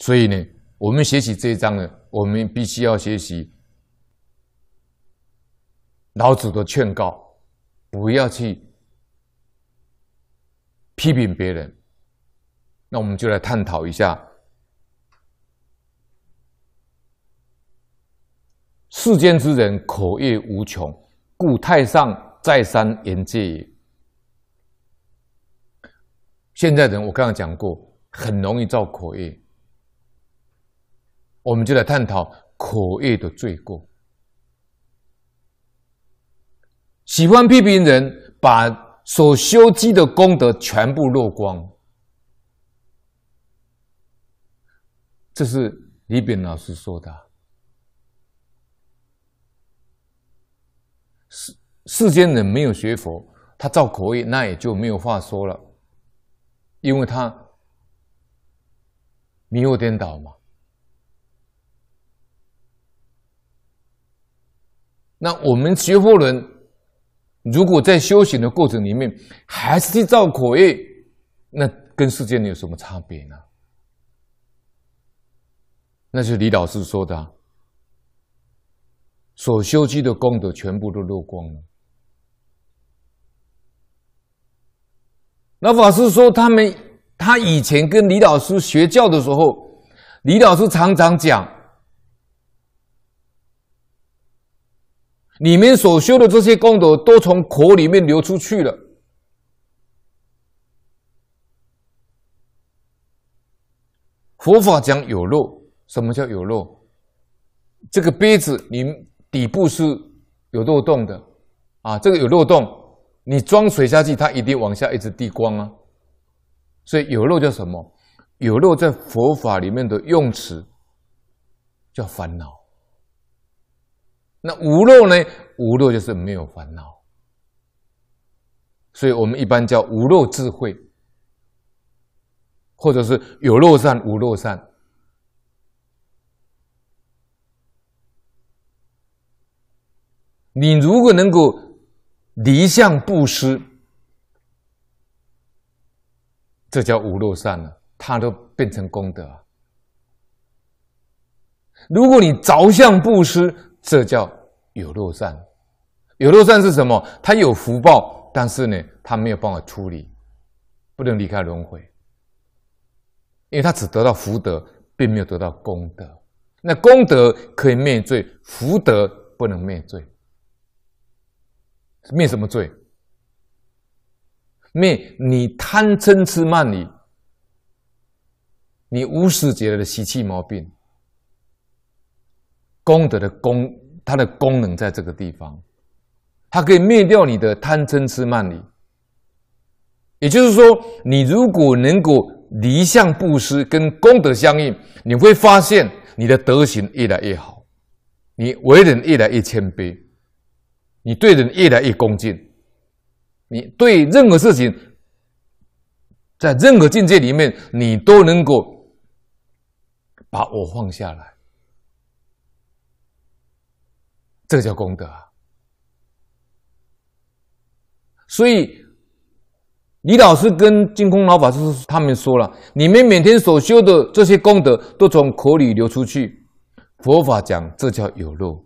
所以呢，我们学习这一章呢，我们必须要学习老子的劝告，不要去批评别人。那我们就来探讨一下，世间之人口业无穷，故太上再三言戒也。现在人，我刚刚讲过，很容易造口业。我们就来探讨口业的罪过。喜欢批评人，把所修积的功德全部落光，这是李炳老师说的。世世间人没有学佛，他造口业，那也就没有话说了，因为他迷惑颠倒嘛。那我们学佛人，如果在修行的过程里面还是去造口业，那跟世间人有什么差别呢？那是李老师说的，所修积的功德全部都落光了。那法师说，他们他以前跟李老师学教的时候，李老师常常讲。你们所修的这些功德，都从口里面流出去了。佛法讲有漏，什么叫有漏？这个杯子，你底部是有漏洞的啊！这个有漏洞，你装水下去，它一定往下一直滴光啊！所以有漏叫什么？有漏在佛法里面的用词叫烦恼。那无漏呢？无漏就是没有烦恼，所以我们一般叫无漏智慧，或者是有漏善、无漏善。你如果能够离相布施，这叫无漏善了，它都变成功德啊。如果你着相布施，这叫。有漏善，有漏善是什么？他有福报，但是呢，他没有办法出离，不能离开轮回，因为他只得到福德，并没有得到功德。那功德可以灭罪，福德不能灭罪。灭什么罪？灭你贪嗔痴慢疑，你无始劫来的习气毛病。功德的功。它的功能在这个地方，它可以灭掉你的贪嗔痴慢疑。也就是说，你如果能够离相布施，跟功德相应，你会发现你的德行越来越好，你为人越来越谦卑，你对人越来越恭敬，你对任何事情，在任何境界里面，你都能够把我放下来。这叫功德啊！所以李老师跟净空老法师他们说了：你们每天所修的这些功德，都从口里流出去。佛法讲，这叫有漏。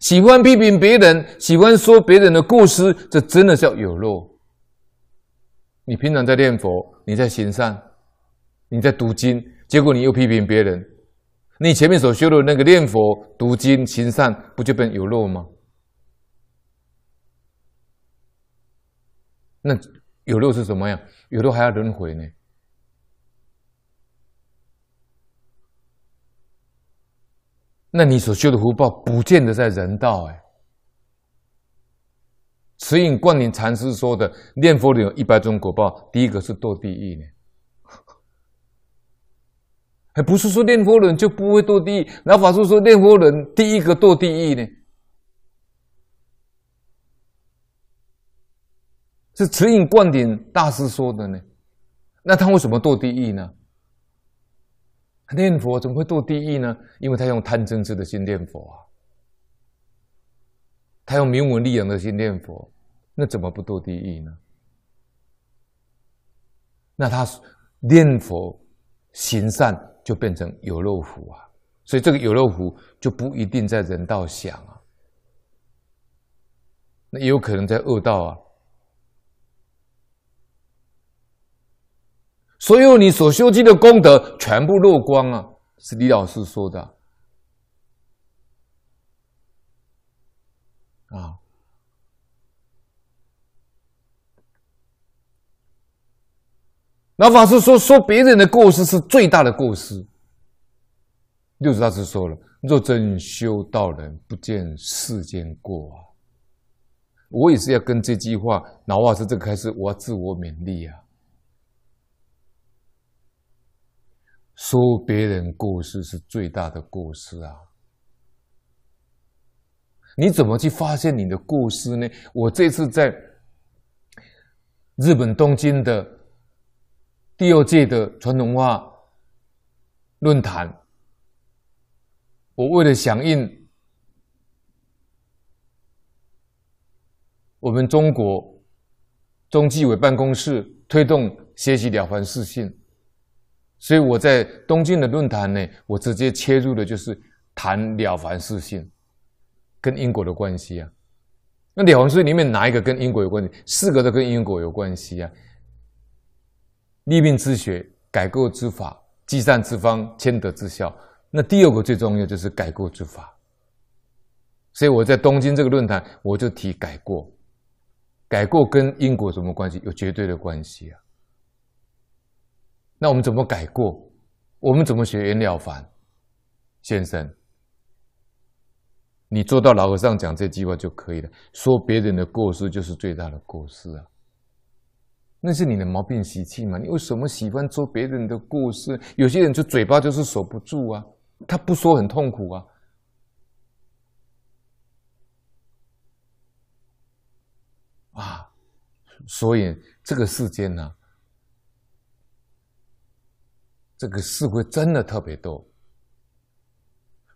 喜欢批评别人，喜欢说别人的过失，这真的是叫有漏。你平常在念佛，你在行善，你在读经，结果你又批评别人。你前面所修的那个念佛、读经、行善，不就变有漏吗？那有漏是什么样？有漏还要轮回呢？那你所修的福报，不见得在人道哎。慈影观念禅师说的，念佛里有一百种果报，第一个是堕地狱呢。不是说念佛人就不会堕地狱，那法师说念佛人第一个堕地狱呢，是慈影灌顶大师说的呢。那他为什么堕地狱呢？念佛怎么会堕地狱呢？因为他用贪嗔痴的心念佛啊，他用名闻利养的心念佛，那怎么不堕地狱呢？那他念佛行善。就变成有漏福啊，所以这个有漏福就不一定在人道享啊，那也有可能在恶道啊。所有你所修积的功德全部漏光啊，是李老师说的啊。老法师说：“说别人的过失是最大的过失。”六祖大师说了：“若真修道人，不见世间过啊！”我也是要跟这句话，老法师这个开始，我要自我勉励啊！说别人过失是最大的过失啊！你怎么去发现你的过失呢？我这次在日本东京的。第二届的传统文化论坛，我为了响应我们中国中纪委办公室推动学习了凡四训，所以我在东京的论坛呢，我直接切入的就是谈了凡四训跟因果的关系啊。那了凡四训里面哪一个跟因果有关系？四个都跟因果有关系啊。立命之学、改过之法、积善之方、谦德之效。那第二个最重要就是改过之法。所以我在东京这个论坛，我就提改过。改过跟因果什么关系？有绝对的关系啊。那我们怎么改过？我们怎么学袁了凡先生？你做到老和尚讲这句话就可以了：说别人的过失，就是最大的过失啊。那是你的毛病习气嘛？你为什么喜欢说别人的故事？有些人就嘴巴就是守不住啊，他不说很痛苦啊，啊，所以这个世间呢，这个世会真的特别多。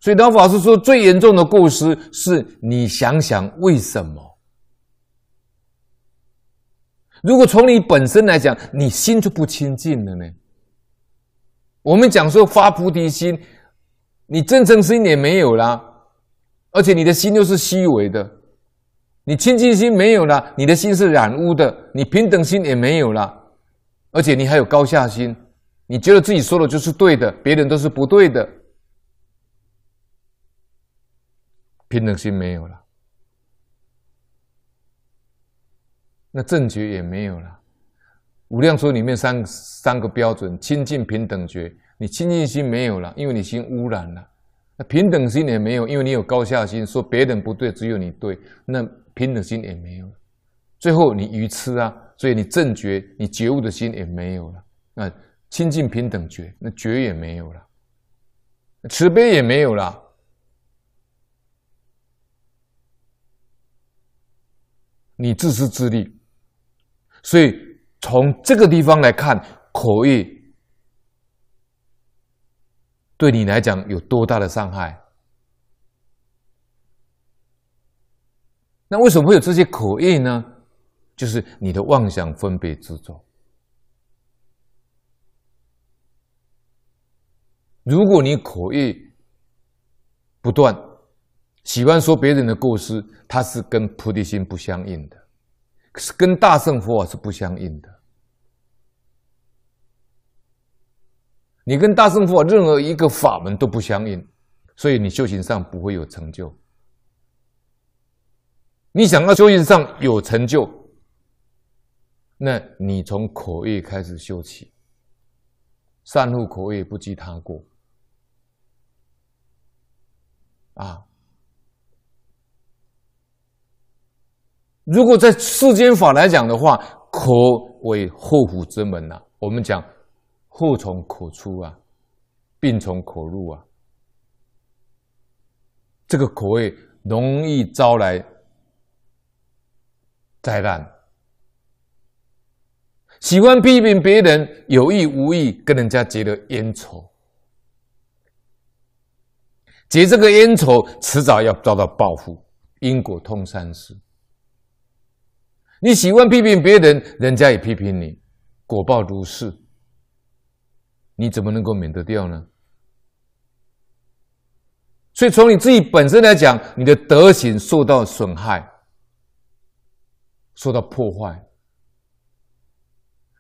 所以当法师说最严重的过失，是你想想为什么？如果从你本身来讲，你心就不清净了呢。我们讲说发菩提心，你真诚心也没有啦，而且你的心又是虚伪的，你清净心没有了，你的心是染污的，你平等心也没有了，而且你还有高下心，你觉得自己说的就是对的，别人都是不对的，平等心没有了。那正觉也没有了。五量说里面三三个标准：清净、平等觉。你清净心没有了，因为你心污染了；那平等心也没有，因为你有高下心，说别人不对，只有你对。那平等心也没有了。最后你愚痴啊，所以你正觉、你觉悟的心也没有了。那清净、平等觉，那觉也没有了，慈悲也没有了，你自私自利。所以，从这个地方来看，口业对你来讲有多大的伤害？那为什么会有这些口业呢？就是你的妄想分别之中。如果你口业不断，喜欢说别人的过失，它是跟菩提心不相应的。是跟大圣佛是不相应的，你跟大圣佛任何一个法门都不相应，所以你修行上不会有成就。你想要修行上有成就，那你从口业开始修起，善护口业不及他过，啊。如果在世间法来讲的话，可为祸福之门呐。我们讲，祸从口出啊，病从口入啊。这个口味容易招来灾难。喜欢批评别人，有意无意跟人家结了冤仇，结这个冤仇，迟早要遭到报复，因果通三世。你喜欢批评别人，人家也批评你，果报如是。你怎么能够免得掉呢？所以从你自己本身来讲，你的德行受到损害，受到破坏，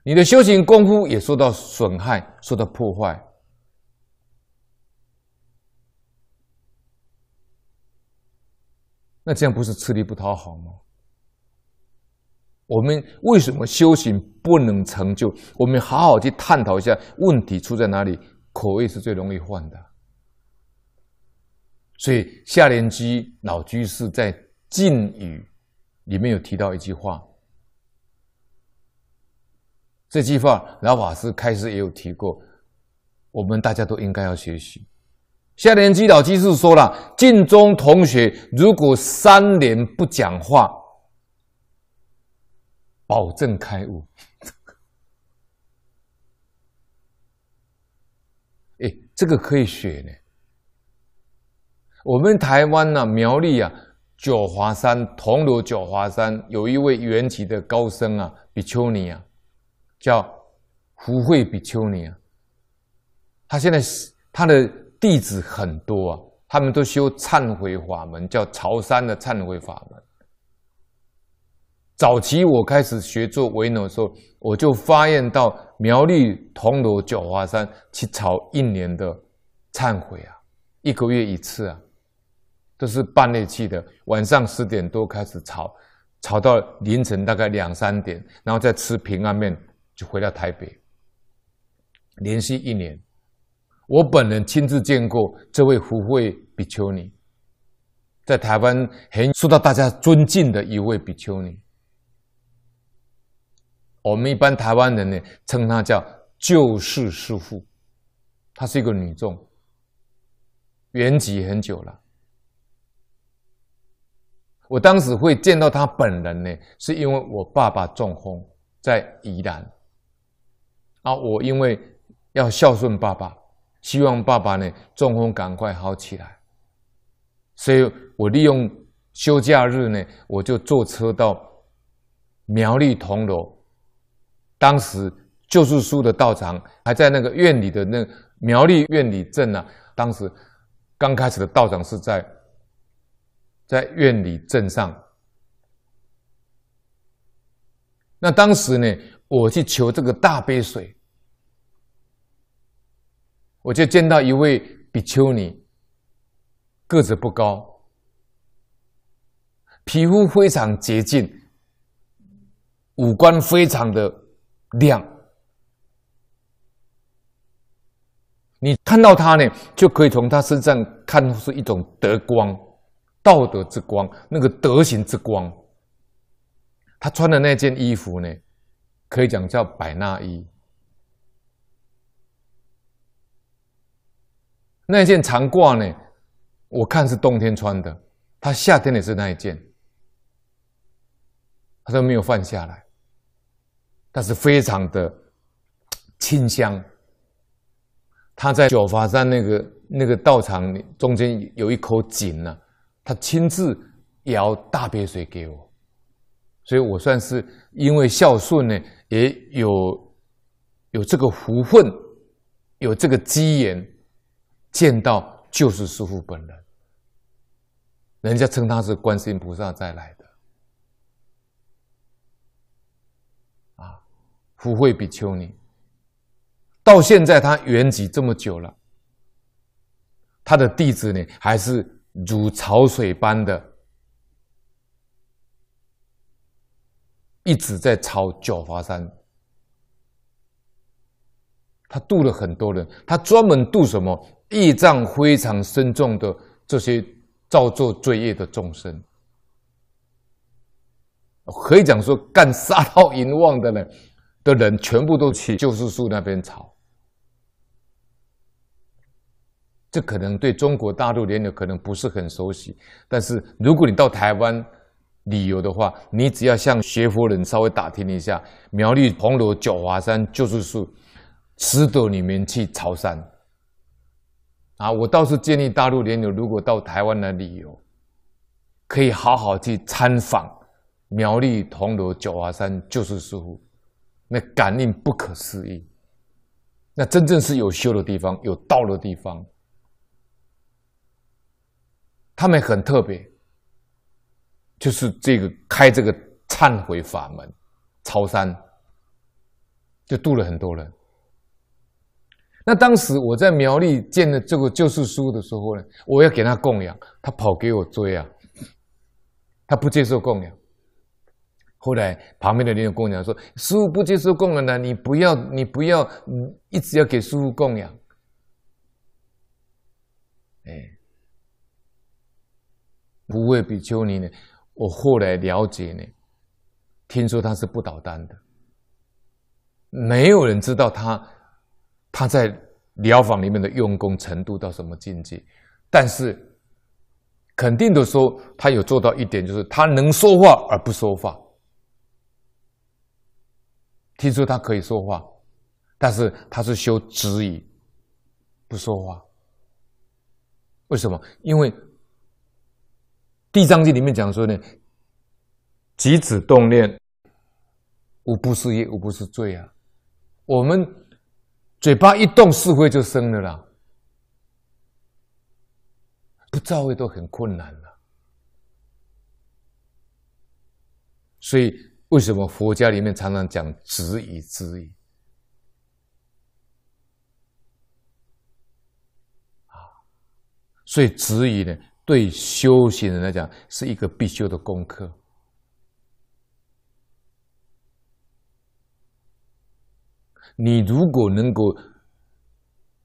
你的修行功夫也受到损害，受到破坏。那这样不是吃力不讨好吗？我们为什么修行不能成就？我们好好去探讨一下问题出在哪里。口味是最容易换的，所以夏莲基老居士在《禁语》里面有提到一句话，这句话老法师开始也有提过，我们大家都应该要学习。夏莲基老居士说了，晋中同学如果三年不讲话。保证开悟，哎，这个可以学呢。我们台湾啊，苗栗啊，九华山铜锣九华山有一位原籍的高僧啊，比丘尼啊，叫福慧比丘尼啊。他现在他的弟子很多啊，他们都修忏悔法门，叫朝山的忏悔法门。早期我开始学做维诺的时候，我就发愿到苗栗铜锣九华山去朝一年的忏悔啊，一个月一次啊，都是半夜去的，晚上十点多开始朝，朝到凌晨大概两三点，然后再吃平安面就回到台北。连续一年，我本人亲自见过这位胡慧比丘尼，在台湾很受到大家尊敬的一位比丘尼。我们一般台湾人呢，称她叫救世师父，她是一个女众，原籍很久了。我当时会见到她本人呢，是因为我爸爸中风在宜兰，啊，我因为要孝顺爸爸，希望爸爸呢中风赶快好起来，所以我利用休假日呢，我就坐车到苗栗铜锣。当时，救世书的道长还在那个院里的那苗栗院里镇呢。当时刚开始的道长是在在院里镇上。那当时呢，我去求这个大悲水，我就见到一位比丘尼，个子不高，皮肤非常洁净，五官非常的。亮，你看到他呢，就可以从他身上看出一种德光，道德之光，那个德行之光。他穿的那件衣服呢，可以讲叫百纳衣。那件长褂呢，我看是冬天穿的，他夏天也是那一件，他都没有放下来。但是非常的清香。他在九华山那个那个道场中间有一口井呢，他亲自舀大杯水给我，所以我算是因为孝顺呢，也有有这个福分，有这个机缘见到就是师傅本人。人家称他是观世音菩萨再来的。福慧比丘尼，到现在他圆寂这么久了，他的弟子呢，还是如潮水般的，一直在朝九华山。他渡了很多人，他专门渡什么业障非常深重的这些造作罪业的众生，可以讲说干杀盗淫妄的呢。的人全部都去救世树那边朝，这可能对中国大陆连友可能不是很熟悉，但是如果你到台湾旅游的话，你只要向学佛人稍微打听一下，苗栗彭罗九华山救世树，值得你们去朝山。啊，我倒是建议大陆连友如果到台湾来旅游，可以好好去参访苗栗铜锣九华山救世树。那感应不可思议，那真正是有修的地方，有道的地方，他们很特别，就是这个开这个忏悔法门，超山就度了很多人。那当时我在苗栗见的这个救世书的时候呢，我要给他供养，他跑给我追啊，他不接受供养。后来，旁边的那个供养说：“师傅不接受供养呢，你不要，你不要，一直要给师傅供养。”哎，无畏比丘尼呢？我后来了解呢，听说他是不捣蛋的，没有人知道他他在疗房里面的用功程度到什么境界。但是，肯定的说，他有做到一点，就是他能说话而不说话。提出他可以说话，但是他是修止语，不说话。为什么？因为《地藏经》里面讲说呢，即止动念，无不是业，无不是罪啊。我们嘴巴一动，是非就生了啦，不造业都很困难了，所以。为什么佛家里面常常讲止语、子？语？啊，所以止语呢，对修行人来讲是一个必修的功课。你如果能够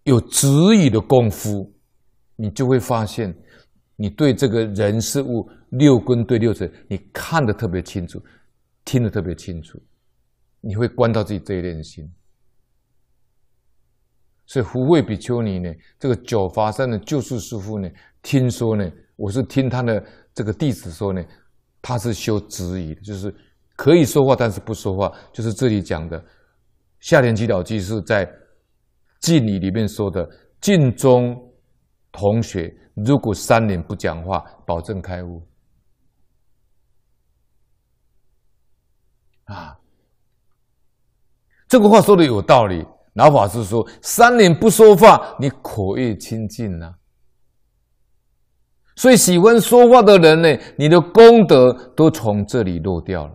有止语的功夫，你就会发现，你对这个人事物六根对六尘，你看得特别清楚。听得特别清楚，你会关到自己这一边的心。所以，胡卫比丘尼呢，这个九华山的救世师父呢，听说呢，我是听他的这个弟子说呢，他是修止语，就是可以说话，但是不说话。就是这里讲的《夏天祈祷记》是在《敬礼里面说的，敬中同学，如果三年不讲话，保证开悟。啊，这个话说的有道理。老法师说：“三年不说话，你口越清净了。”所以喜欢说话的人呢，你的功德都从这里落掉了。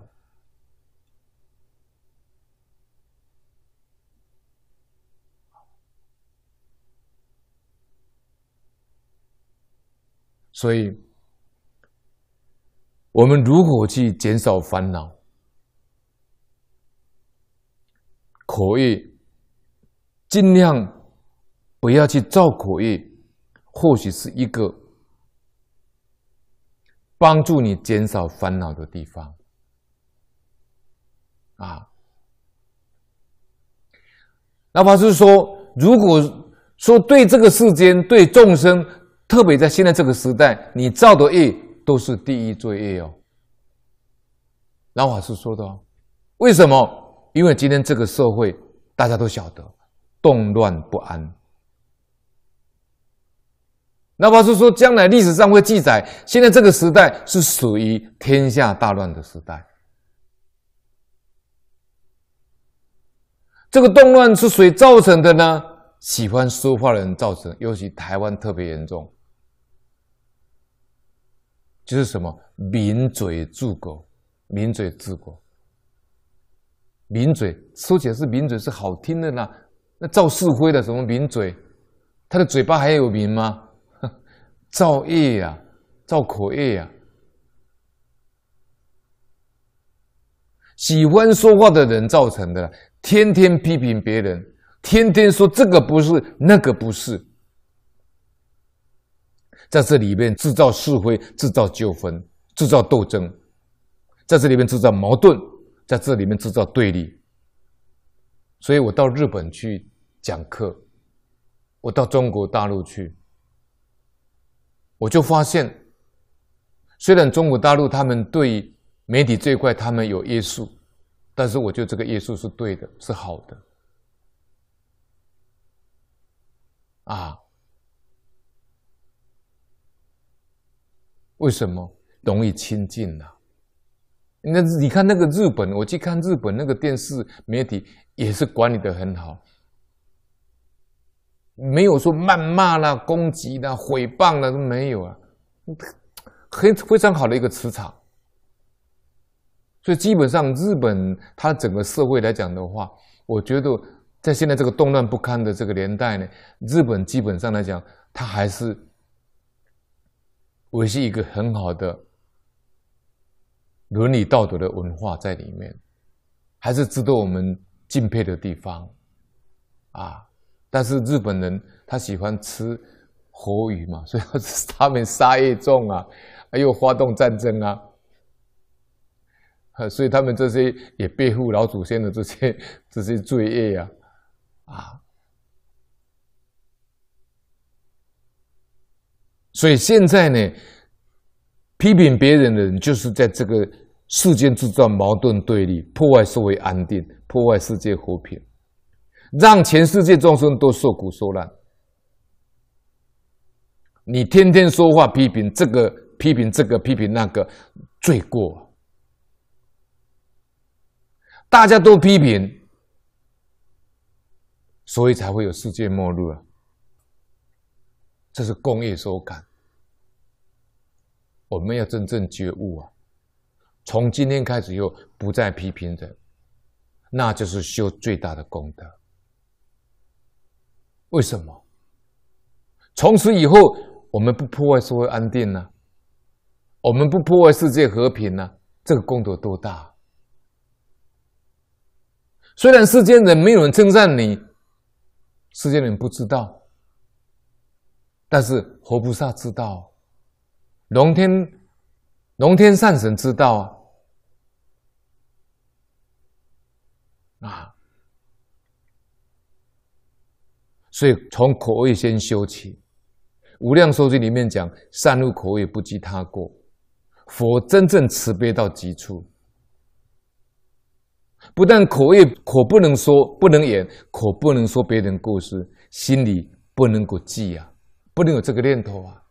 所以，我们如何去减少烦恼？口业，尽量不要去造苦业，或许是一个帮助你减少烦恼的地方啊。那法师说：“如果说对这个世间、对众生，特别在现在这个时代，你造的业都是第一作业哦。”老法师说的，为什么？因为今天这个社会，大家都晓得动乱不安。哪怕是说将来历史上会记载，现在这个时代是属于天下大乱的时代。这个动乱是谁造成的呢？喜欢说话的人造成，尤其台湾特别严重，就是什么民嘴治国，民嘴治国。抿嘴说起来是抿嘴是好听的呢，那造是非的什么抿嘴，他的嘴巴还有名吗？造业呀，造口业呀，喜欢说话的人造成的，天天批评别人，天天说这个不是那个不是，在这里面制造是非，制造纠纷，制造斗争，在这里面制造矛盾。在这里面制造对立，所以我到日本去讲课，我到中国大陆去，我就发现，虽然中国大陆他们对媒体这一块他们有约束，但是我觉得这个约束是对的，是好的。啊，为什么容易亲近呢？那你看那个日本，我去看日本那个电视媒体也是管理的很好，没有说谩骂啦、攻击啦、毁谤啦，都没有啊，很非常好的一个磁场。所以基本上日本它整个社会来讲的话，我觉得在现在这个动乱不堪的这个年代呢，日本基本上来讲它还是维系一个很好的。伦理道德的文化在里面，还是值得我们敬佩的地方啊！但是日本人他喜欢吃活鱼嘛，所以他们杀业重啊，又发动战争啊，所以他们这些也背负老祖先的这些 这些罪业啊啊！所以现在呢，批评别人的人就是在这个。世间制造矛盾对立，破坏社会安定，破坏世界和平，让全世界众生都受苦受难。你天天说话批评这个批评这个批评那个罪过，大家都批评，所以才会有世界末日啊！这是工业所感，我们要真正觉悟啊！从今天开始，又不再批评人，那就是修最大的功德。为什么？从此以后，我们不破坏社会安定呢？我们不破坏世界和平呢？这个功德多大？虽然世间人没有人称赞你，世间人不知道，但是活菩萨知道，龙天。龙天善神知道啊，啊！所以从口味先修起，《无量寿经》里面讲，善入口味不及他过。佛真正慈悲到极处，不但口业可不能说、不能言，可不能说别人故事，心里不能够记啊，不能有这个念头啊。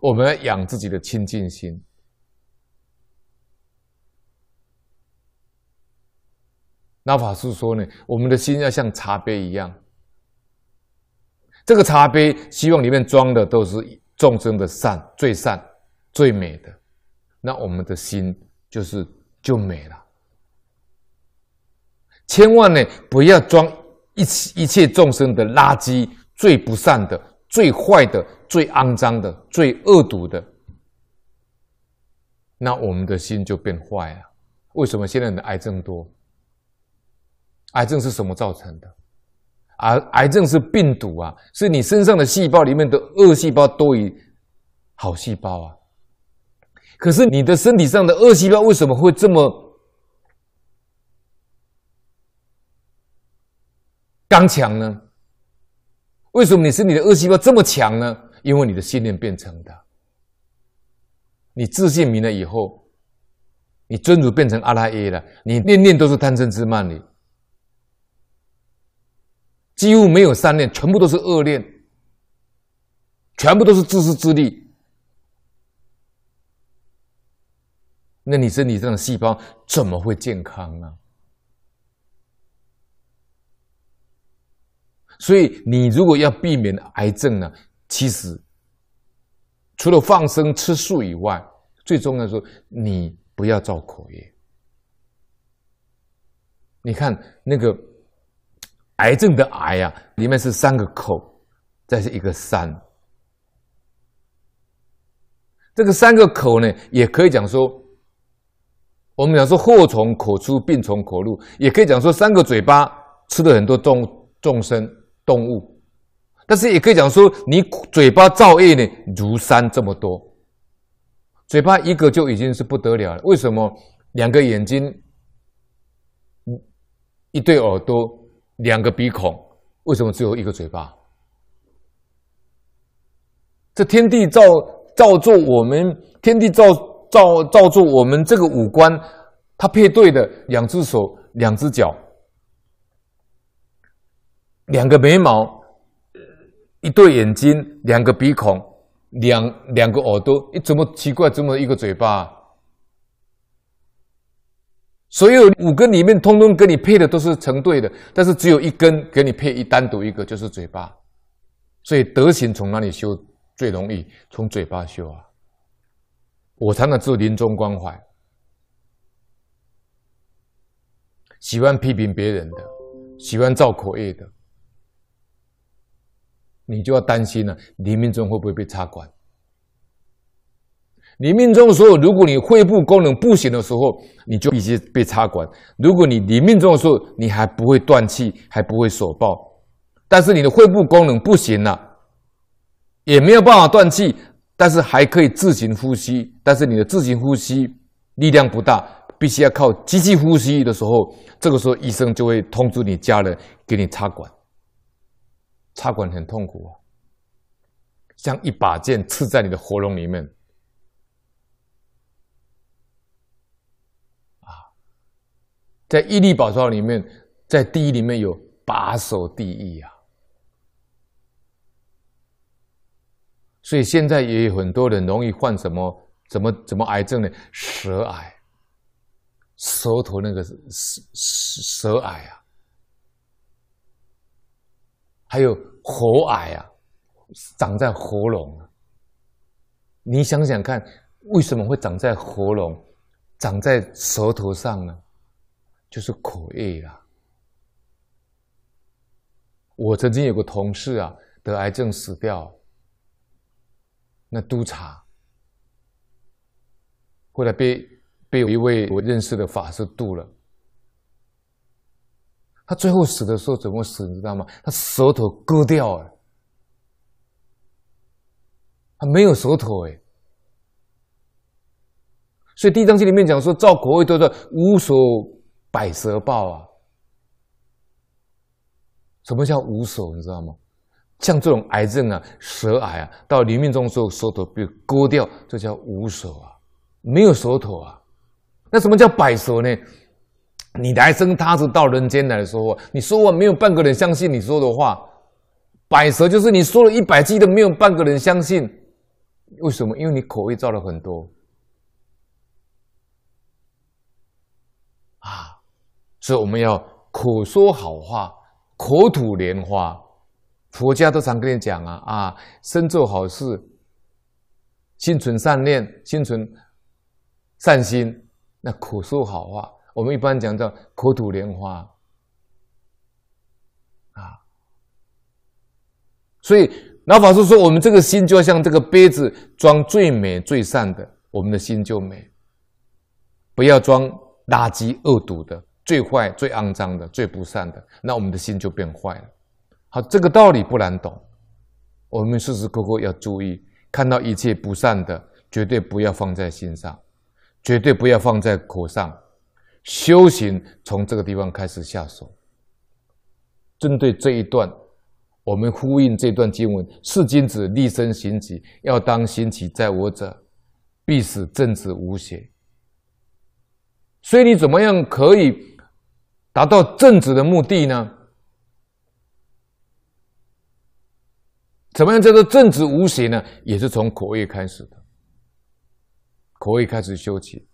我们要养自己的清净心。那法师说呢，我们的心要像茶杯一样，这个茶杯希望里面装的都是众生的善，最善、最美的，那我们的心就是就美了。千万呢，不要装一一切众生的垃圾，最不善的。最坏的、最肮脏的、最恶毒的，那我们的心就变坏了。为什么现在的癌症多？癌症是什么造成的？癌癌症是病毒啊，是你身上的细胞里面的恶细胞多于好细胞啊。可是你的身体上的恶细胞为什么会这么刚强呢？为什么你身体的恶细胞这么强呢？因为你的信念变成的，你自信明了以后，你尊主变成阿拉耶了，你念念都是贪嗔痴慢里，几乎没有善念，全部都是恶念，全部都是自私自利。那你身体上的细胞怎么会健康呢？所以，你如果要避免癌症呢，其实除了放生、吃素以外，最重要说你不要造口业。你看那个癌症的“癌”呀，里面是三个口，再是一个“山。这个三个口呢，也可以讲说，我们讲说祸从口出，病从口入，也可以讲说三个嘴巴吃了很多众众生。动物，但是也可以讲说，你嘴巴造业呢，如山这么多，嘴巴一个就已经是不得了了。为什么两个眼睛，一对耳朵，两个鼻孔，为什么只有一个嘴巴？这天地造造作我们，天地造造造作我们这个五官，它配对的两只手，两只脚。两个眉毛，一对眼睛，两个鼻孔，两两个耳朵，你怎么奇怪？这么一个嘴巴，所有五根里面，通通跟你配的都是成对的，但是只有一根给你配一单独一个，就是嘴巴。所以德行从哪里修最容易？从嘴巴修啊！我常常做临终关怀，喜欢批评别人的，喜欢造口业的。你就要担心了，你命中会不会被插管？你命中的时候，如果你肺部功能不行的时候，你就必须被插管。如果你你命中的时候，你还不会断气，还不会所抱，但是你的肺部功能不行了，也没有办法断气，但是还可以自行呼吸，但是你的自行呼吸力量不大，必须要靠机器呼吸的时候，这个时候医生就会通知你家人给你插管。插管很痛苦啊，像一把剑刺在你的喉咙里面。啊，在《一粒宝钞》里面，在地狱里面有把守地狱啊。所以现在也有很多人容易患什么？怎么怎么癌症呢？舌癌，舌头那个舌舌癌啊。还有喉癌啊，长在喉咙。你想想看，为什么会长在喉咙，长在舌头上呢？就是口液啊。我曾经有个同事啊，得癌症死掉，那督查，后来被被一位我认识的法师度了。他最后死的时候怎么死？你知道吗？他舌头割掉了，他没有舌头哎，所以第一经里面讲说，赵国魏多的无所百舌报啊。什么叫无所？你知道吗？像这种癌症啊、舌癌啊，到临命终的时候舌头被割掉，这叫无所啊，没有舌头啊。那什么叫百舌呢？你来生他是到人间来说话，你说话没有半个人相信你说的话，百蛇就是你说了一百句都没有半个人相信，为什么？因为你口味造了很多啊，所以我们要口说好话，口吐莲花。佛家都常跟你讲啊，啊，身做好事，心存善念，心存善心，那口说好话。我们一般讲叫口吐莲花，啊，所以老法师说，我们这个心就要像这个杯子装最美最善的，我们的心就美；不要装垃圾恶毒的、最坏最肮脏的、最不善的，那我们的心就变坏了。好，这个道理不难懂，我们时时刻刻要注意，看到一切不善的，绝对不要放在心上，绝对不要放在口上。修行从这个地方开始下手。针对这一段，我们呼应这段经文：是君子立身行己，要当行己在我者，必使正直无邪。所以你怎么样可以达到正直的目的呢？怎么样叫做正直无邪呢？也是从口味开始的，口味开始修起。